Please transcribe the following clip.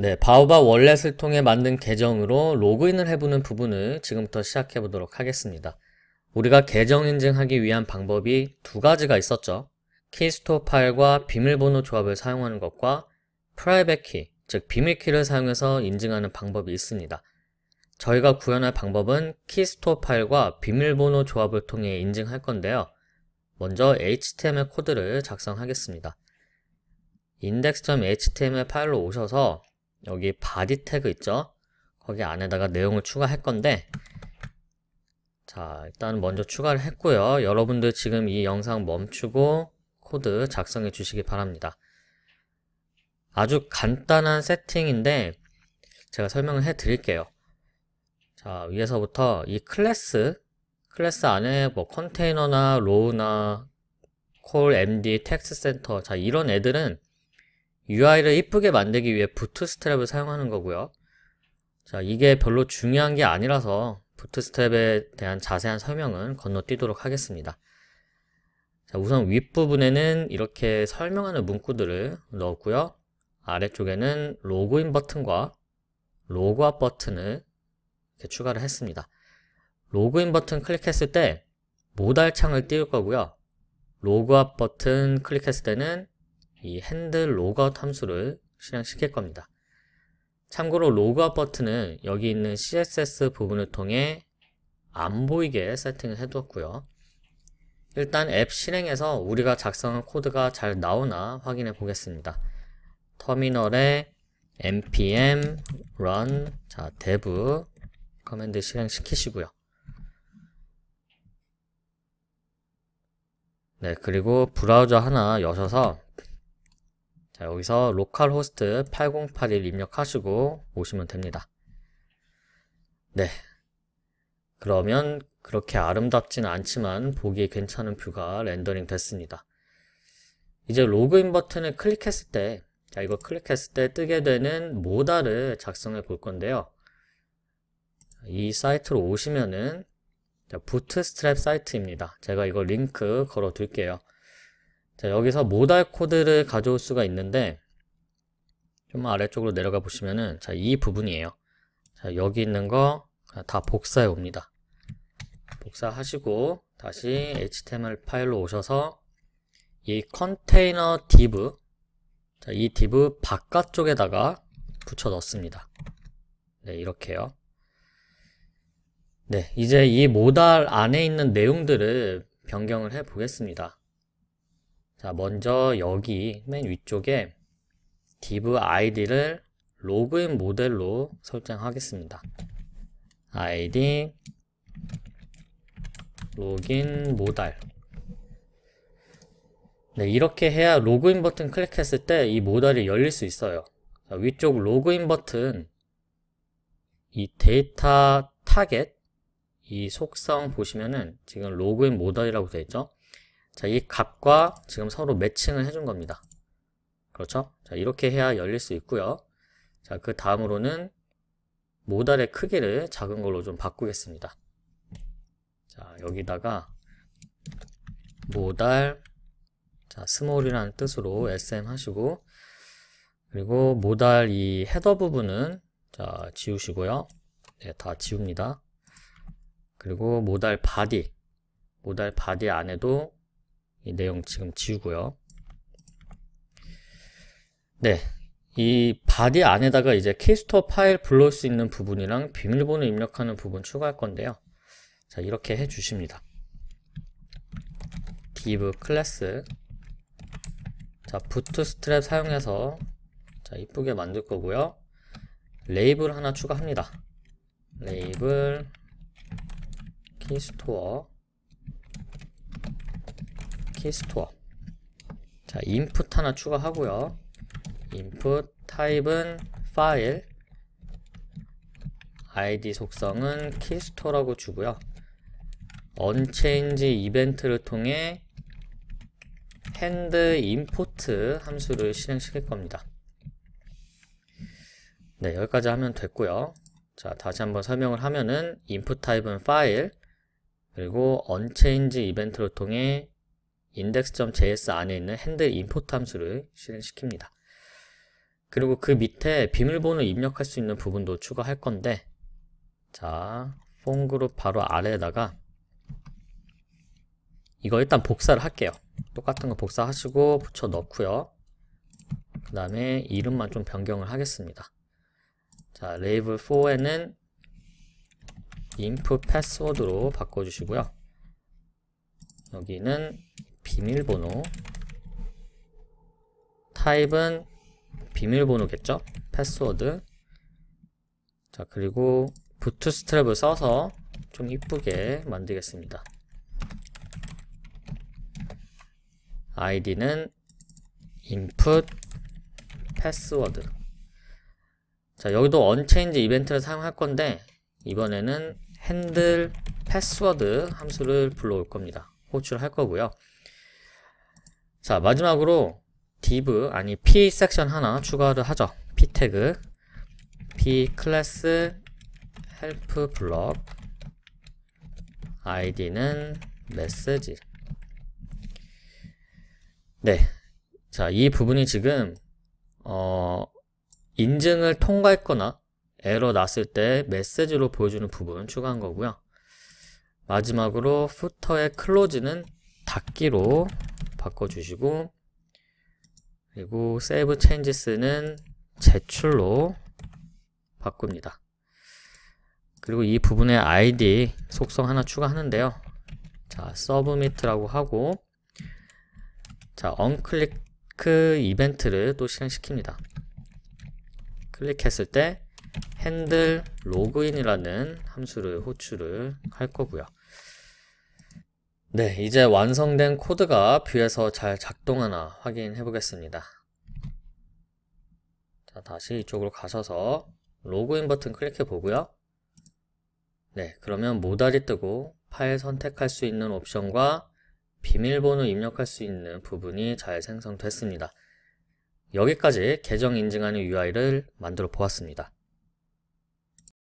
네, 바오바 월렛을 통해 만든 계정으로 로그인을 해보는 부분을 지금부터 시작해 보도록 하겠습니다. 우리가 계정 인증하기 위한 방법이 두 가지가 있었죠. 키스토어 파일과 비밀번호 조합을 사용하는 것과 프라이빗 키, 즉 비밀키를 사용해서 인증하는 방법이 있습니다. 저희가 구현할 방법은 키스토어 파일과 비밀번호 조합을 통해 인증할 건데요. 먼저 HTML 코드를 작성하겠습니다. index.html 파일로 오셔서 여기 바디 태그 있죠? 거기 안에다가 내용을 추가할 건데 자 일단 먼저 추가를 했고요. 여러분들 지금 이 영상 멈추고 코드 작성해 주시기 바랍니다. 아주 간단한 세팅인데 제가 설명을 해 드릴게요. 자 위에서부터 이 클래스 클래스 안에 뭐 컨테이너나 로우나 콜, MD, 텍스 센터 자 이런 애들은 UI를 이쁘게 만들기 위해 부트스트랩을 사용하는 거고요. 자, 이게 별로 중요한 게 아니라서 부트스트랩에 대한 자세한 설명은 건너뛰도록 하겠습니다. 자, 우선 윗부분에는 이렇게 설명하는 문구들을 넣었고요. 아래쪽에는 로그인 버튼과 로그아웃 버튼을 추가를 했습니다. 로그인 버튼 클릭했을 때 모달 창을 띄울 거고요. 로그아웃 버튼 클릭했을 때는 이 핸들 로그아웃 함수를 실행시킬 겁니다. 참고로 로그아웃 버튼은 여기 있는 CSS 부분을 통해 안 보이게 세팅을 해두었고요. 일단 앱 실행에서 우리가 작성한 코드가 잘 나오나 확인해 보겠습니다. 터미널에 npm run 자 dev 커맨드 실행시키시고요. 네, 그리고 브라우저 하나 여셔서 자, 여기서 로컬 호스트 8081 입력하시고 오시면 됩니다. 네. 그러면 그렇게 아름답진 않지만 보기에 괜찮은 뷰가 렌더링 됐습니다. 이제 로그인 버튼을 클릭했을 때, 자, 이거 클릭했을 때 뜨게 되는 모다를 작성해 볼 건데요. 이 사이트로 오시면은 부트스트랩 사이트입니다. 제가 이거 링크 걸어 둘게요. 자, 여기서 모달 코드를 가져올 수가 있는데 좀 아래쪽으로 내려가 보시면은 자, 이 부분이에요. 자, 여기 있는 거 다 복사해 옵니다. 복사하시고 다시 html 파일로 오셔서 이 컨테이너 div 자, 이 div 바깥쪽에다가 붙여 넣습니다. 네, 이렇게요. 네, 이제 이 모달 안에 있는 내용들을 변경을 해 보겠습니다. 자, 먼저 여기 맨 위쪽에 div id를 로그인 모델로 설정하겠습니다. id 로그인 모델 네, 이렇게 해야 로그인 버튼 클릭했을 때 이 모델이 열릴 수 있어요. 자, 위쪽 로그인 버튼 이 데이터 타겟 이 속성 보시면은 지금 로그인 모델이라고 되어 있죠. 자, 이 값과 지금 서로 매칭을 해준 겁니다. 그렇죠? 자, 이렇게 해야 열릴 수 있고요. 자, 그 다음으로는 모달의 크기를 작은 걸로 좀 바꾸겠습니다. 자, 여기다가 모달 자, 스몰이라는 뜻으로 SM 하시고 그리고 모달 이 헤더 부분은 자, 지우시고요. 네, 다 지웁니다. 그리고 모달 바디 모달 바디 안에도 이 내용 지금 지우고요. 네. 이 바디 안에다가 이제 키스토 파일 불러올 수 있는 부분이랑 비밀번호 입력하는 부분 추가할 건데요. 자, 이렇게 해 주십니다. g i v 클래스 자, 부트스트랩 사용해서 자, 이쁘게 만들 거고요. 레이블 하나 추가합니다. 레이블 키스토어 키스토어 자 인풋 하나 추가하고요 인풋 타입은 파일 id 속성은 키스토어라고 주고요 언체인지 이벤트를 통해 핸드 임포트 함수를 실행시킬 겁니다 네 여기까지 하면 됐고요 자 다시 한번 설명을 하면은 인풋 타입은 파일 그리고 언체인지 이벤트를 통해 index.js 안에 있는 핸들 import 함수를 실행시킵니다. 그리고 그 밑에 비밀번호 입력할 수 있는 부분도 추가할 건데 자, 폼 그룹 바로 아래에다가 이거 일단 복사를 할게요. 똑같은 거 복사하시고 붙여 넣고요. 그 다음에 이름만 좀 변경을 하겠습니다. 자, 레이블 4에는 input p a s s w o r d 로 바꿔주시고요. 여기는 비밀번호 타입은 비밀번호겠죠? 패스워드 자 그리고 부트스트랩을 써서 좀 이쁘게 만들겠습니다 아이디는 input 패스워드 자 여기도 언체인지 이벤트를 사용할 건데 이번에는 핸들 패스워드 함수를 불러올 겁니다 호출할 거고요 자 마지막으로 div 아니 p 섹션 하나 추가를 하죠. p 태그 p 클래스 헬프 블럭 id는 메시지 네. 자, 이 부분이 지금 어, 인증을 통과했거나 에러 났을 때 메시지로 보여주는 부분 추가한 거고요. 마지막으로 footer의 close는 닫기로 바꿔주시고 그리고 save changes는 제출로 바꿉니다. 그리고 이 부분에 id 속성 하나 추가하는데요. 자, submit라고 하고 자, onClick 이벤트를 또 실행시킵니다. 클릭했을 때 handle login이라는 함수를 호출을 할 거고요. 네, 이제 완성된 코드가 뷰에서 잘 작동하나 확인해 보겠습니다. 자, 다시 이쪽으로 가셔서 로그인 버튼 클릭해 보고요. 네, 그러면 모달이 뜨고 파일 선택할 수 있는 옵션과 비밀번호 입력할 수 있는 부분이 잘 생성됐습니다. 여기까지 계정 인증하는 UI를 만들어 보았습니다.